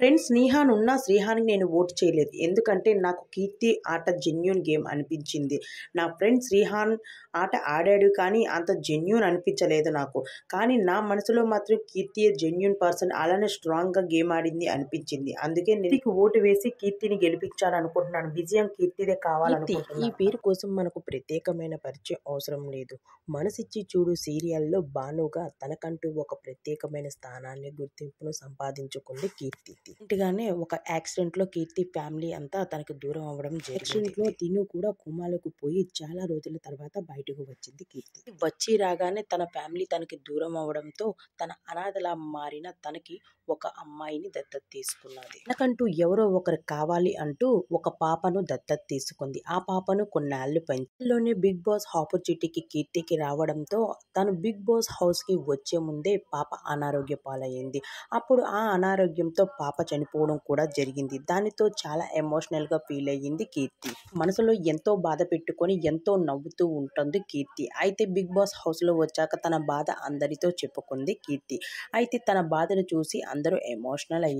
friends స్నేహాన్ ఉన్నా శ్రీహానికి నేను vote చేయలేదు ఎందుకంటే నాకు కీర్తి ఆట జెన్యున్ గేమ్ అనిపించింది నా ఫ్రెండ్ శ్రీహాన్ ఆట ఆడాడు కానీ అంత జెన్యున్ అనిపించలేదు నాకు కానీ నా మనసులో మాత్రం కీర్తి జెన్యున్ పర్సన్ అలానే స్ట్రాంగ్గా గేమ్ ఆడింది అనిపించింది అందుకే నీకు ఓటు వేసి కీర్తిని గెలిపించాలనుకుంటున్నాను అనుకుంటున్నాను విజయం కీర్తిదే కావాలనుకుంటున్నాను ఈ పేరు కోసం మనకు ప్రత్యేకమైన పరిచయం అవసరం లేదు మనసిచ్చి చూడు సీరియల్లో భానుగా తనకంటూ ఒక ప్రత్యేకమైన స్థానాన్ని గుర్తింపును సంపాదించుకుంది కీర్తి కీర్తి ఇంటిగానే ఒక యాక్సిడెంట్ లో కీర్తి ఫ్యామిలీ అంతా తనకు దూరం అవ్వడం యాక్సిడెంట్ లో తిను కూడా కుమాలకు పోయి చాలా రోజుల తర్వాత బయటకు వచ్చింది కీర్తి వచ్చి రాగానే తన ఫ్యామిలీ తనకి దూరం అవ్వడంతో తన అనాథలా మారిన తనకి ఒక అమ్మాయిని దత్తత తీసుకున్నది తనకంటూ ఎవరో ఒకరు కావాలి అంటూ ఒక పాపను దత్తత తీసుకుంది ఆ పాపను కొన్నాళ్ళు పెంచలోనే బిగ్ బాస్ ఆపర్చునిటీకి కీర్తికి రావడంతో తను బిగ్ బాస్ హౌస్కి వచ్చే ముందే పాప అనారోగ్య పాలయ్యింది అప్పుడు ఆ అనారోగ్యంతో పాప పాప చనిపోవడం కూడా జరిగింది దానితో చాలా ఎమోషనల్గా ఫీల్ అయ్యింది కీర్తి మనసులో ఎంతో బాధ పెట్టుకొని ఎంతో నవ్వుతూ ఉంటుంది కీర్తి అయితే బిగ్ బాస్ హౌస్లో వచ్చాక తన బాధ అందరితో చెప్పుకుంది కీర్తి అయితే తన బాధను చూసి అందరూ ఎమోషనల్ అయ్యారు